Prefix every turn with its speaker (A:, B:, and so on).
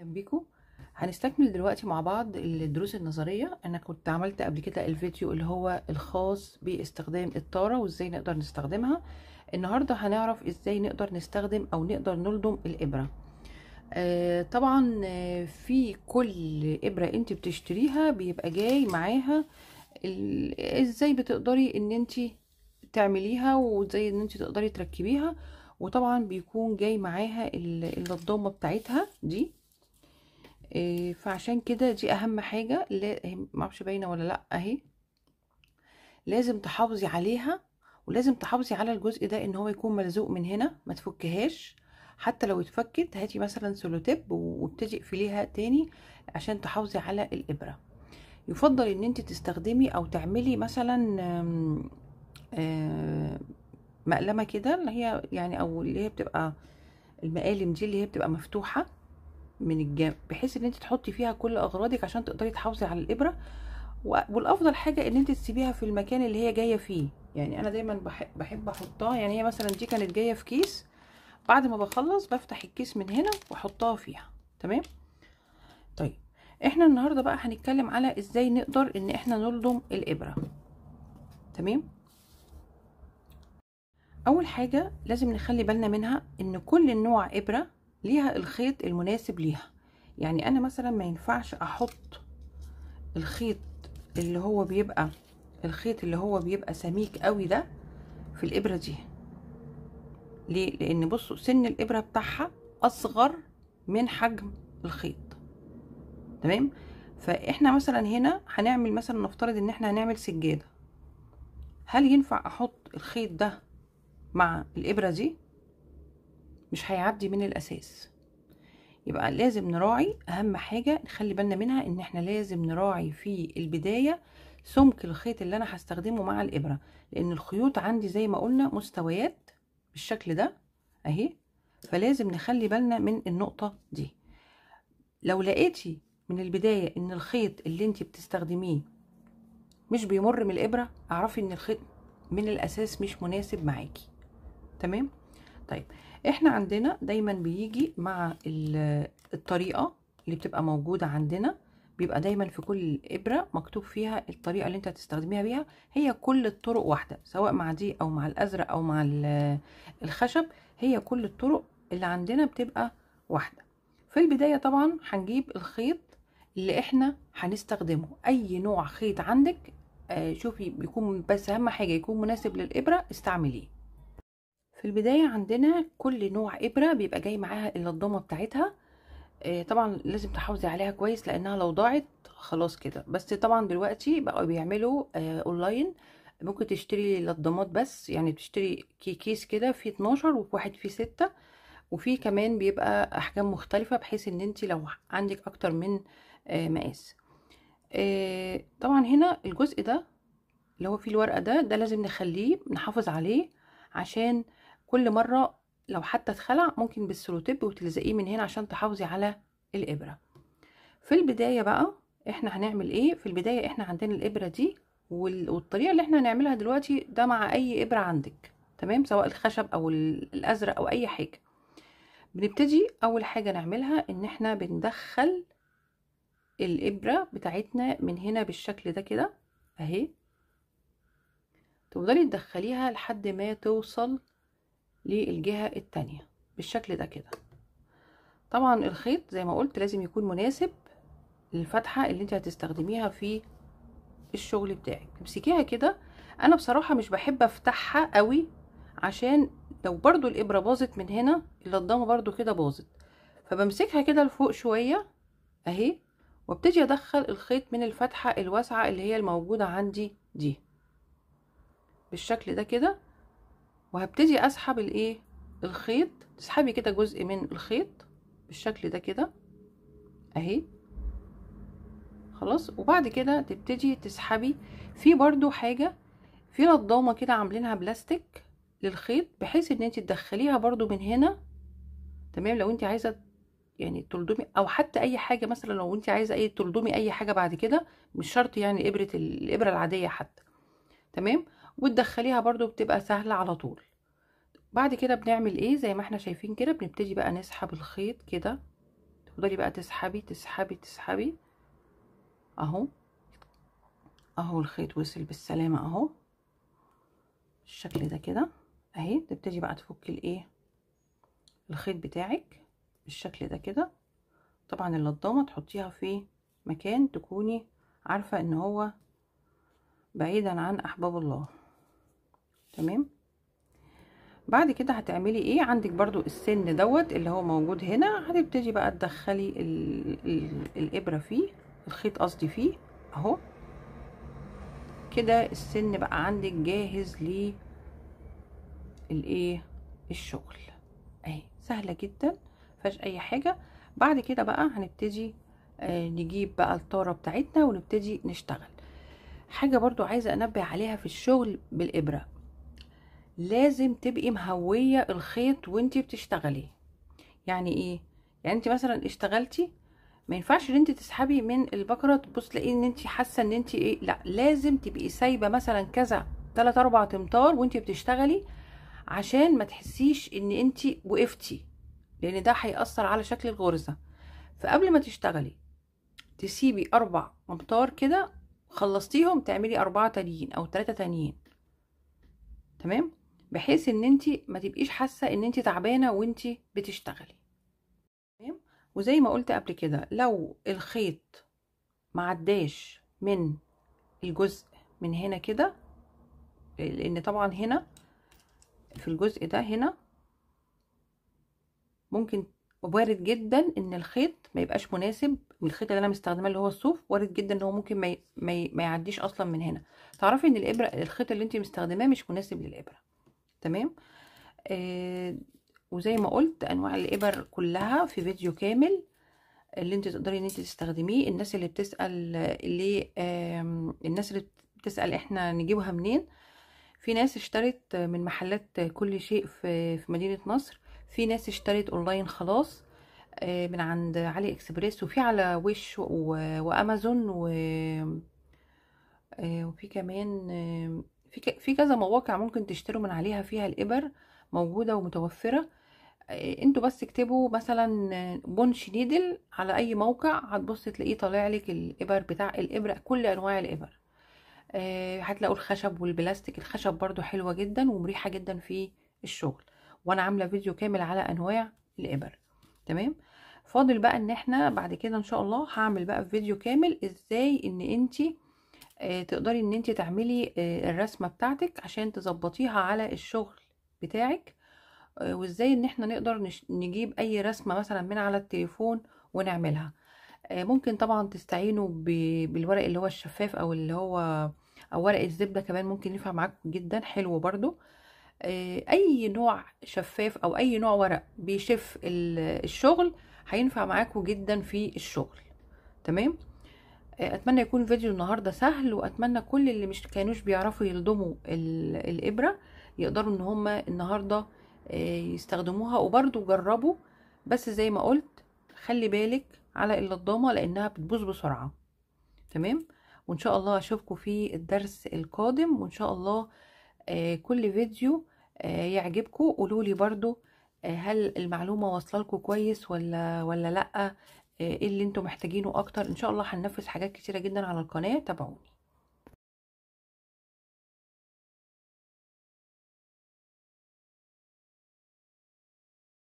A: اهلا بيكم هنستكمل دلوقتي مع بعض الدروس النظريه انا كنت عملت قبل كده الفيديو اللي هو الخاص باستخدام الطاره وازاي نقدر نستخدمها النهارده هنعرف ازاي نقدر نستخدم او نقدر نلضم الابره آه طبعا آه، في كل ابره انت بتشتريها بيبقى جاي معاها ازاي بتقدري ان انت تعمليها وازاي ان انت تقدري تركبيها وطبعا بيكون جاي معاها اللضامه بتاعتها دي آه، فعشان كده دي اهم حاجه معرفش باينه ولا لا اهي لازم تحافظي عليها ولازم تحافظي على الجزء ده ان هو يكون ملزوق من هنا ما تفكهاش حتى لو اتفكت هاتي مثلا سولوتيب وابتدي اقفليها تاني عشان تحافظي على الابره يفضل ان انت تستخدمي او تعملي مثلا آه، مقلمه كده اللي هي يعني او اللي هي بتبقى المقالم دي اللي هي بتبقى مفتوحه من الجنب بحيث ان انت تحطي فيها كل اغراضك عشان تقدري تحافظي على الابره والافضل حاجه ان انت تسيبيها في المكان اللي هي جايه فيه يعني انا دايما بحب, احطها يعني هي مثلا دي كانت جايه في كيس بعد ما بخلص بفتح الكيس من هنا واحطها فيها تمام طيب احنا النهارده بقى هنتكلم على ازاي نقدر ان احنا نلضم الابره تمام اول حاجه لازم نخلي بالنا منها ان كل نوع ابره ليها الخيط المناسب ليها يعني انا مثلا ما ينفعش احط الخيط اللي هو بيبقى الخيط اللي هو بيبقى سميك قوي ده في الابره دي ليه لان بصوا سن الابره بتاعها اصغر من حجم الخيط تمام فاحنا مثلا هنا هنعمل مثلا نفترض ان احنا هنعمل سجاده هل ينفع احط الخيط ده مع الابره دي مش هيعدي من الاساس يبقى لازم نراعي اهم حاجه نخلي بالنا منها ان احنا لازم نراعي في البدايه سمك الخيط اللي انا هستخدمه مع الابره لان الخيوط عندي زي ما قلنا مستويات بالشكل ده اهي فلازم نخلي بالنا من النقطه دي لو لقيتي من البدايه ان الخيط اللي انت بتستخدميه مش بيمر من الابره اعرفي ان الخيط من الاساس مش مناسب معاكي تمام طيب احنا عندنا دايما بيجي مع الطريقه اللي بتبقى موجوده عندنا بيبقى دايما في كل ابره مكتوب فيها الطريقه اللي انت هتستخدميها بيها هي كل الطرق واحده سواء مع دي او مع الازرق او مع الخشب هي كل الطرق اللي عندنا بتبقى واحده في البدايه طبعا هنجيب الخيط اللي احنا هنستخدمه اي نوع خيط عندك آه، شوفي بيكون بس اهم حاجه يكون مناسب للابره استعمليه البداية عندنا كل نوع إبرة بيبقى جاي معاها اللضامة بتاعتها آه، طبعا لازم تحافظي عليها كويس لأنها لو ضاعت خلاص كده بس طبعا دلوقتي بقوا بيعملوا أونلاين آه، ممكن تشتري لضامات بس يعني كي كيس كده فيه 12 وواحد فيه 6 وفي كمان بيبقى أحجام مختلفة بحيث إن انت لو عندك أكتر من آه، مقاس طبعا هنا الجزء ده اللي هو فيه الورقة ده ده لازم نخليه نحافظ عليه عشان كل مرة لو حتى اتخلع ممكن بالسلوتيب وتلزقيه من هنا عشان تحافظي على الإبرة في البداية بقى احنا هنعمل ايه في البداية احنا عندنا الإبرة دي والطريقة اللي احنا هنعملها دلوقتي ده مع أي إبرة عندك تمام سواء الخشب أو الأزرق أو أي حاجة بنبتدي أول حاجة نعملها إن احنا بندخل الإبرة بتاعتنا من هنا بالشكل ده كده أهي تفضلي تدخليها لحد ما توصل للجهة التانية بالشكل ده كده طبعا الخيط زي ما قلت لازم يكون مناسب للفتحة اللي انت هتستخدميها في الشغل بتاعك تمسكيها كده انا بصراحة مش بحب افتحها قوي عشان لو برضو الابرة باظت من هنا اللضامة برضو كده باظت فبمسكها كده لفوق شوية اهي وابتدي ادخل الخيط من الفتحة الواسعة اللي هي الموجودة عندي دي بالشكل ده كده وهبتدي اسحب الايه الخيط تسحبي كده جزء من الخيط بالشكل ده كده اهي خلاص وبعد كده تبتدي تسحبي في برضو حاجة في نضامة كده عاملينها بلاستيك للخيط بحيث ان انت تدخليها برضو من هنا تمام لو انت عايزة يعني تلضمي او حتى اي حاجة مثلا لو انت عايزة اي تلضمي اي حاجة بعد كده مش شرط يعني ابرة الابرة العادية حتى تمام وتدخليها برضو بتبقى سهلة على طول بعد كده بنعمل ايه زي ما احنا شايفين كده بنبتدي بقى نسحب الخيط كده تفضلي بقى تسحبي تسحبي تسحبي اهو اهو الخيط وصل بالسلامة اهو الشكل ده كده اهي تبتدي بقى تفكي الايه الخيط بتاعك بالشكل ده كده طبعا اللضامة تحطيها في مكان تكوني عارفة ان هو بعيدا عن احباب الله تمام بعد كده هتعملي ايه عندك برضو السن دوت اللي هو موجود هنا هتبتدي بقى تدخلي ال ال الابره فيه الخيط قصدي فيه اهو كده السن بقى عندك جاهز ليه الايه الشغل اهي سهله جدا مفيهاش اي حاجه بعد كده بقى هنبتدي آه، نجيب بقى الطاره بتاعتنا ونبتدي نشتغل حاجه برضو عايزه انبه عليها في الشغل بالابره لازم تبقي مهويه الخيط وانت بتشتغلي يعني ايه يعني انت مثلا اشتغلتي ما ينفعش ان انت تسحبي من البكره تبص تلاقي ان انت حاسه ان انت ايه لا لازم تبقي سايبه مثلا كذا 3 اربعة تمطار وانت بتشتغلي عشان ما تحسيش ان انت وقفتي لان ده هيأثر على شكل الغرزه فقبل ما تشتغلي تسيبي اربع امتار كده خلصتيهم تعملي اربعه تانيين او ثلاثه تانيين تمام بحيث ان انت ما تبقيش حاسه ان انت تعبانه وانت بتشتغلي تمام وزي ما قلت قبل كده لو الخيط معداش من الجزء من هنا كده لان طبعا هنا في الجزء ده هنا ممكن وارد جدا ان الخيط ما يبقاش مناسب والخيط اللي انا مستخدماه اللي هو الصوف وارد جدا ان هو ممكن ما يعديش اصلا من هنا تعرفي ان الابره الخيط اللي انت مستخدماه مش مناسب للابره تمام آه، وزي ما قلت انواع الابر كلها في فيديو كامل اللي انت تقدري ان انت تستخدميه الناس اللي بتسال اللي الناس اللي بتسال احنا نجيبها منين في ناس اشترت من محلات كل شيء في في مدينه نصر في ناس اشترت اونلاين خلاص آه، من عند علي اكسبريس وفي على وش وامازون آه، وفي كمان في في كذا مواقع ممكن تشتروا من عليها فيها الإبر موجودة ومتوفرة آه، انتوا بس اكتبوا مثلا بونش نيدل على اي موقع هتبص تلاقيه طالع لك الابر بتاع الابره كل انواع الابر آه، هتلاقوا الخشب والبلاستيك الخشب برضو حلوه جدا ومريحه جدا في الشغل وانا عامله فيديو كامل على انواع الابر تمام فاضل بقى ان احنا بعد كده ان شاء الله هعمل بقى فيديو كامل ازاي ان انتي آه، تقدري ان انت تعملي آه، الرسمة بتاعتك عشان تظبطيها على الشغل بتاعك آه، وازاي ان احنا نقدر نجيب اي رسمة مثلا من على التليفون ونعملها ممكن طبعا تستعينوا بالورق اللي هو الشفاف او اللي هو او ورق الزبدة كمان ممكن ينفع معاكم جدا حلو برضو اي نوع شفاف او اي نوع ورق بيشف الشغل هينفع معاكم جدا في الشغل تمام آه، اتمنى يكون فيديو النهارده سهل واتمنى كل اللي مش كانوش بيعرفوا يلضموا الابره يقدروا ان هم النهارده آه، يستخدموها وبرده جربوا بس زي ما قلت خلي بالك على اللضامه لانها بتبوظ بسرعه تمام وان شاء الله اشوفكم في الدرس القادم وان شاء الله آه، كل فيديو يعجبكم قولوا لي برده هل المعلومه واصله لكم كويس ولا ولا لا ايه اللي انتم محتاجينه اكتر ان شاء الله هننفذ حاجات كتيره جدا على القناه تابعوني